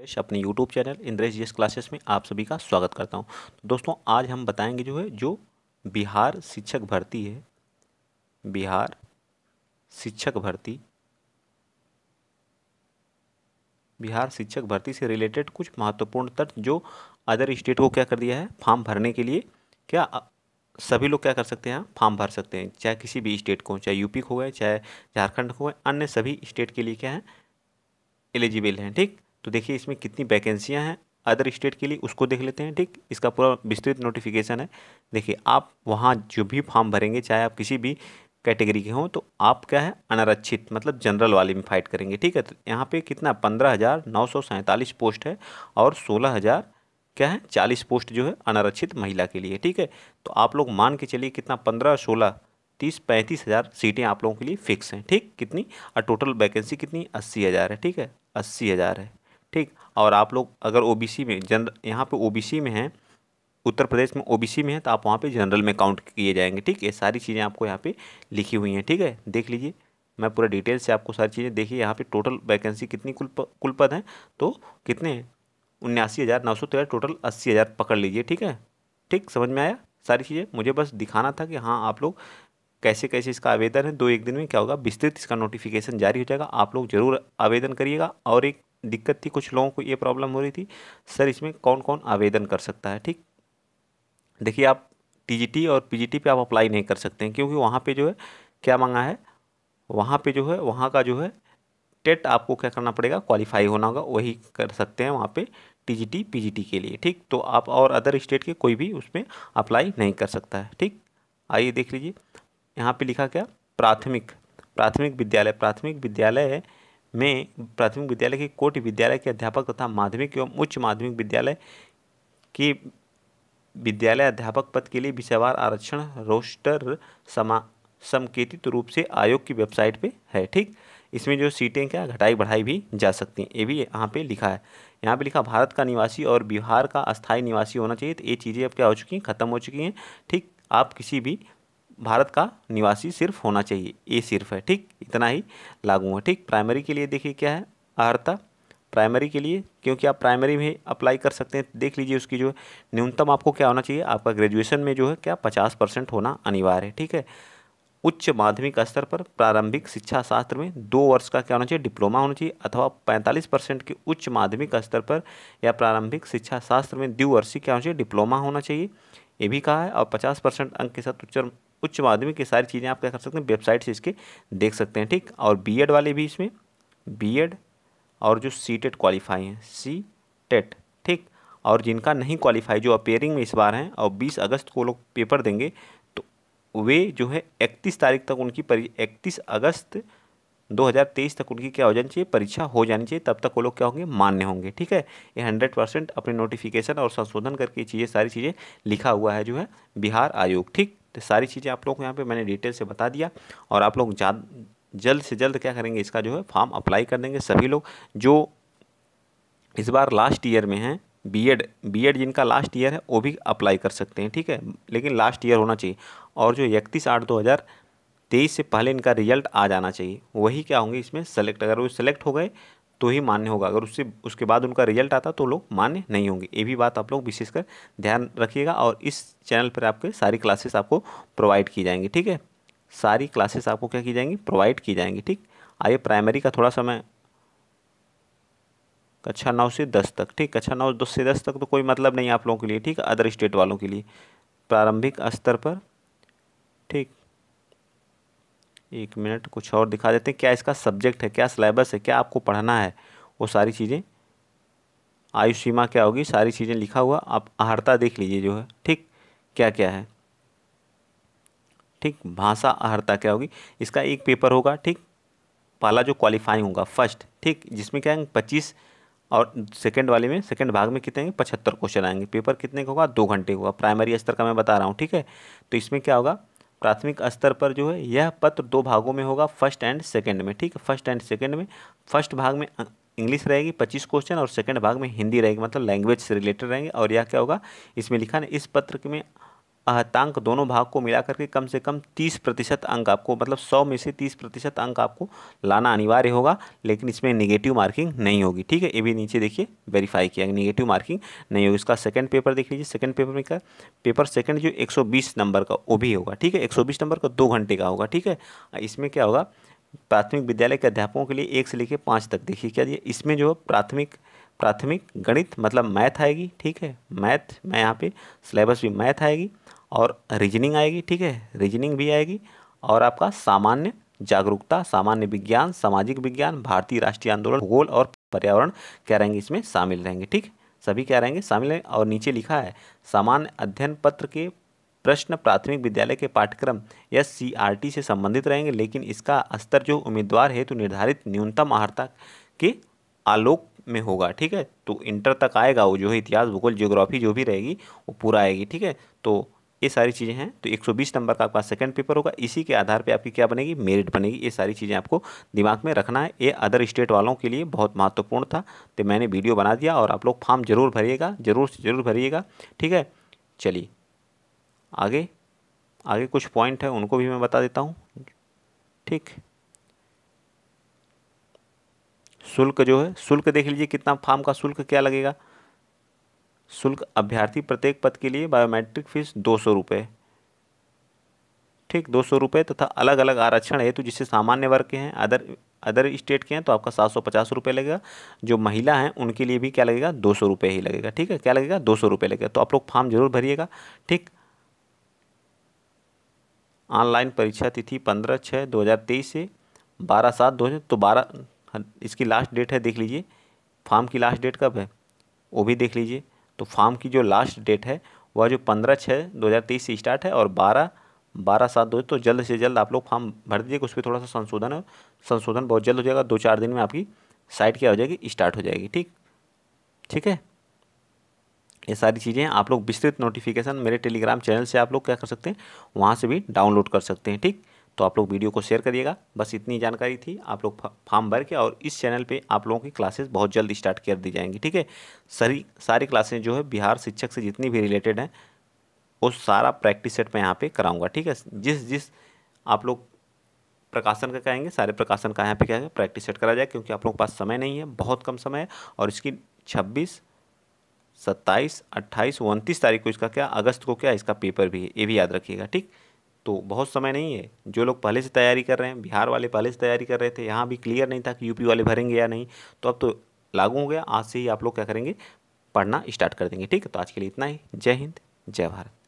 इंद्रेश अपने YouTube channel Indresh ji classes में आप सभी का स्वागत करता हूं तो दोस्तों आज हम बताएंगे जो है जो बिहार शिक्षक भर्ती है बिहार शिक्षक भर्ती बिहार शिक्षक भर्ती से रिलेटेड कुछ महत्वपूर्ण तथ्य जो अदर स्टेट को क्या कर दिया है फॉर्म भरने के लिए क्या सभी लोग क्या कर सकते हैं फॉर्म भर सकते हैं चाहे किसी भी स्टेट को चाहे यूपी को है चाहे झारखंड को अन्य सभी स्टेट के लिए क्या है एलिजिबल हैं ठीक तो देखिए इसमें कितनी वैकेंसियाँ हैं अदर स्टेट के लिए उसको देख लेते हैं ठीक इसका पूरा विस्तृत नोटिफिकेशन है देखिए आप वहाँ जो भी फॉर्म भरेंगे चाहे आप किसी भी कैटेगरी के हों तो आप क्या है अनारक्षित मतलब जनरल वाले में फाइट करेंगे ठीक है तो यहाँ पे कितना पंद्रह हज़ार नौ सौ सैंतालीस पोस्ट है और सोलह हज़ार क्या है चालीस पोस्ट जो है अनारक्षित महिला के लिए ठीक है तो आप लोग मान के चलिए कितना पंद्रह सोलह तीस पैंतीस हज़ार सीटें आप लोगों के लिए फिक्स हैं ठीक कितनी और टोटल वैकेंसी कितनी अस्सी हज़ार है ठीक है अस्सी हज़ार है ठीक और आप लोग अगर सी में जन यहाँ बी सी में हैं उत्तर प्रदेश में ओबीसी में है तो आप वहाँ पे जनरल में काउंट किए जाएंगे ठीक ये सारी चीज़ें आपको यहाँ पे लिखी हुई हैं ठीक है देख लीजिए मैं पूरा डिटेल से आपको सारी चीज़ें देखिए यहाँ पे टोटल वैकेंसी कितनी कुल कुल पद हैं तो कितने हैं उन्यासी हज़ार नौ सौ तेरह टोटल अस्सी हज़ार पकड़ लीजिए ठीक है ठीक समझ में आया सारी चीज़ें मुझे बस दिखाना था कि हाँ आप लोग कैसे कैसे इसका आवेदन है दो एक दिन में क्या होगा विस्तृत इसका नोटिफिकेशन जारी हो जाएगा आप लोग जरूर आवेदन करिएगा और एक दिक्कत थी कुछ लोगों को ये प्रॉब्लम हो रही थी सर इसमें कौन कौन आवेदन कर सकता है ठीक देखिए आप टीजीटी और पीजीटी पे आप अप्लाई नहीं कर सकते हैं क्योंकि वहाँ पे जो है क्या मांगा है वहाँ पे जो है वहाँ का जो है टेट आपको क्या करना पड़ेगा क्वालिफाई होना होगा वही कर सकते हैं वहाँ पे टीजीटी पीजीटी के लिए ठीक तो आप और अदर स्टेट के कोई भी उसमें अप्लाई नहीं कर सकता है ठीक आइए देख लीजिए यहाँ पे लिखा क्या प्राथमिक प्राथमिक विद्यालय प्राथमिक विद्यालय में प्राथमिक विद्यालय के कोट विद्यालय के अध्यापक तथा माध्यमिक एवं उच्च माध्यमिक विद्यालय के विद्यालय अध्यापक पद के लिए विषयवार आरक्षण रोस्टर समा संकेतित रूप से आयोग की वेबसाइट पे है ठीक इसमें जो सीटें क्या घटाई बढ़ाई भी जा सकती हैं ये भी यहाँ पे लिखा है यहाँ पे लिखा भारत का निवासी और बिहार का अस्थायी निवासी होना चाहिए तो ये चीज़ें अब क्या हो चुकी हैं ख़त्म हो चुकी हैं ठीक आप किसी भी भारत का निवासी सिर्फ होना चाहिए ये सिर्फ है ठीक इतना ही लागू है ठीक प्राइमरी के लिए देखिए क्या है अर्ता प्राइमरी के लिए क्योंकि आप प्राइमरी में अप्लाई कर सकते हैं देख लीजिए उसकी जो न्यूनतम आपको क्या होना चाहिए आपका ग्रेजुएशन में जो है क्या पचास परसेंट होना अनिवार्य है ठीक है उच्च माध्यमिक स्तर पर प्रारंभिक शिक्षा शास्त्र में दो वर्ष का क्या होना चाहिए डिप्लोमा होना चाहिए अथवा पैंतालीस परसेंट के उच्च माध्यमिक स्तर पर या प्रारंभिक शिक्षा शास्त्र में द्विवर्षीय क्या होना चाहिए डिप्लोमा होना चाहिए ये भी कहा है और पचास परसेंट अंक के साथ उच्च उच्च माध्यमिक की सारी चीज़ें आप क्या कर सकते हैं वेबसाइट से इसके देख सकते हैं ठीक और बी वाले भी इसमें बी और जो सी टेट क्वालिफाई हैं सी टेट e ठीक और जिनका नहीं क्वालिफाई जो अपेयरिंग में इस बार हैं और बीस अगस्त को लोग पेपर देंगे तो वे जो है इकतीस तारीख तक उनकी इकतीस अगस्त 2023 तक उनकी क्या हो जानी चाहिए परीक्षा हो जानी चाहिए तब तक वो लोग क्या होंगे मान्य होंगे ठीक है ये हंड्रेड परसेंट अपने नोटिफिकेशन और संशोधन करके चीज़ें सारी चीज़ें लिखा हुआ है जो है बिहार आयोग ठीक तो सारी चीज़ें आप लोग को यहाँ पे मैंने डिटेल से बता दिया और आप लोग जल्द से जल्द क्या करेंगे इसका जो है फॉर्म अप्लाई कर देंगे सभी लोग जो इस बार लास्ट ईयर में हैं बीएड बीएड जिनका लास्ट ईयर है वो भी अप्लाई कर सकते हैं ठीक है लेकिन लास्ट ईयर होना चाहिए और जो इकतीस आठ दो हज़ार तेईस से पहले इनका रिजल्ट आ जाना चाहिए वही क्या होंगे इसमें सेलेक्ट अगर वो सेलेक्ट हो गए तो ही मान्य होगा अगर उससे उसके बाद उनका रिजल्ट आता तो लोग मान्य नहीं होंगे ये भी बात आप लोग विशेषकर ध्यान रखिएगा और इस चैनल पर आपके सारी क्लासेस आपको प्रोवाइड की जाएंगी ठीक है सारी क्लासेस आपको क्या की जाएंगी प्रोवाइड की जाएंगी ठीक आइए प्राइमरी का थोड़ा समय कक्षा नौ से दस तक ठीक कक्षा नौ दस से दस तक तो कोई मतलब नहीं आप लोगों के लिए ठीक अदर स्टेट वालों के लिए प्रारंभिक स्तर पर ठीक एक मिनट कुछ और दिखा देते हैं क्या इसका सब्जेक्ट है क्या सिलेबस है क्या आपको पढ़ना है वो सारी चीज़ें आयु सीमा क्या होगी सारी चीज़ें लिखा हुआ आप अहर्ता देख लीजिए जो है ठीक क्या क्या है ठीक भाषा अहर्ता क्या होगी इसका एक पेपर होगा ठीक पहला जो क्वालिफाइंग होगा फर्स्ट ठीक जिसमें क्या है पच्चीस और सेकंड वाले में सेकंड भाग में कितने पचहत्तर क्वेश्चन आएंगे पेपर कितने का होगा दो घंटे होगा प्राइमरी स्तर का मैं बता रहा हूँ ठीक है तो इसमें क्या होगा प्राथमिक स्तर पर जो है यह पत्र दो भागों में होगा फर्स्ट एंड सेकेंड में ठीक है फर्स्ट एंड सेकेंड में फर्स्ट भाग में इंग्लिश रहेगी पच्चीस क्वेश्चन और सेकेंड भाग में हिंदी रहेगी मतलब लैंग्वेज से रिलेटेड रहेंगे और यह क्या होगा इसमें लिखा ना इस पत्र में आहतांक दोनों भाग को मिलाकर के कम से कम तीस प्रतिशत अंक आपको मतलब सौ में से तीस प्रतिशत अंक आपको लाना अनिवार्य होगा लेकिन इसमें निगेटिव मार्किंग नहीं होगी ठीक है ये भी नीचे देखिए वेरीफाई किया निगेटिव मार्किंग नहीं होगी इसका सेकंड पेपर देख लीजिए सेकंड पेपर में क्या पेपर सेकंड जो एक नंबर का वो भी होगा ठीक है एक नंबर का दो घंटे का होगा ठीक है इसमें क्या होगा प्राथमिक विद्यालय के अध्यापकों के लिए एक से लेकर पाँच तक देखिए क्या दिया इसमें जो प्राथमिक प्राथमिक गणित मतलब मैथ आएगी ठीक है मैथ मैं यहाँ पे सिलेबस भी मैथ आएगी और रीजनिंग आएगी ठीक है रीजनिंग भी आएगी और आपका सामान्य जागरूकता सामान्य विज्ञान सामाजिक विज्ञान भारतीय राष्ट्रीय आंदोलन भूगोल और पर्यावरण कह रहेंगे इसमें शामिल रहेंगे ठीक सभी कह रहेंगे शामिल रहेंगे और नीचे लिखा है सामान्य अध्ययन पत्र के प्रश्न प्राथमिक विद्यालय के पाठ्यक्रम या सी आर टी से संबंधित रहेंगे लेकिन इसका स्तर जो उम्मीदवार हेतु निर्धारित न्यूनतम आहारता के आलोक में होगा ठीक है तो इंटर तक आएगा वो जो है इतिहास भूगोल जियोग्राफी जो भी रहेगी वो पूरा आएगी ठीक है तो ये सारी चीज़ें हैं तो 120 नंबर का आपका सेकंड पेपर होगा इसी के आधार पे आपकी क्या बनेगी मेरिट बनेगी ये सारी चीज़ें आपको दिमाग में रखना है ये अदर स्टेट वालों के लिए बहुत महत्वपूर्ण था तो मैंने वीडियो बना दिया और आप लोग फॉर्म ज़रूर भरिएगा ज़रूर से ज़रूर भरिएगा ठीक है चलिए आगे आगे कुछ पॉइंट है उनको भी मैं बता देता हूँ ठीक शुल्क जो है शुल्क देख लीजिए कितना फार्म का शुल्क क्या लगेगा शुल्क अभ्यर्थी प्रत्येक पद के लिए बायोमेट्रिक फीस दो सौ रुपये ठीक दो सौ रुपये तथा अलग अलग आरक्षण हेतु जिससे सामान्य वर्ग के हैं अदर अदर स्टेट के हैं तो आपका सात सौ पचास रुपये लगेगा जो महिला हैं उनके लिए भी क्या लगेगा दो सौ रुपये ही लगेगा ठीक है क्या लगेगा दो सौ रुपये लगेगा तो आप लोग फॉर्म जरूर भरिएगा ठीक ऑनलाइन परीक्षा तिथि पंद्रह छः दो हज़ार तेईस से बारह सात दो हज़ार तो बारह इसकी लास्ट डेट है देख लीजिए फॉर्म की लास्ट डेट कब है वो भी देख लीजिए तो फार्म की जो लास्ट डेट है वह जो पंद्रह छः दो हज़ार तेईस से स्टार्ट है और बारह बारह सात दो तो जल्द से जल्द आप लोग फॉर्म भर दीजिएगा उस पर थोड़ा सा संशोधन है संशोधन बहुत जल्द हो जाएगा दो चार दिन में आपकी साइट क्या हो जाएगी स्टार्ट हो जाएगी ठीक ठीक है ये सारी चीज़ें आप लोग विस्तृत नोटिफिकेशन मेरे टेलीग्राम चैनल से आप लोग क्या कर सकते हैं वहाँ से भी डाउनलोड कर सकते हैं ठीक तो आप लोग वीडियो को शेयर करिएगा बस इतनी जानकारी थी आप लोग फॉर्म भर के और इस चैनल पे आप लोगों की क्लासेस बहुत जल्द स्टार्ट कर दी जाएंगी ठीक है सारी सारी क्लासेज जो है बिहार शिक्षक से जितनी भी रिलेटेड हैं वो सारा प्रैक्टिस सेट मैं यहाँ पर कराऊँगा ठीक है जिस जिस आप लोग प्रकाशन का कहेंगे सारे प्रकाशन का यहाँ पर कहेंगे प्रैक्टिस सेट करा जाए क्योंकि आप लोगों के पास समय नहीं है बहुत कम समय है और इसकी छब्बीस सत्ताईस अट्ठाईस उनतीस तारीख को इसका क्या अगस्त को क्या इसका पेपर भी है ये भी याद रखिएगा ठीक तो बहुत समय नहीं है जो लोग पहले से तैयारी कर रहे हैं बिहार वाले पहले से तैयारी कर रहे थे यहाँ भी क्लियर नहीं था कि यूपी वाले भरेंगे या नहीं तो अब तो लागू हो गया आज से ही आप लोग क्या करेंगे पढ़ना स्टार्ट कर देंगे ठीक है तो आज के लिए इतना ही जय हिंद जय भारत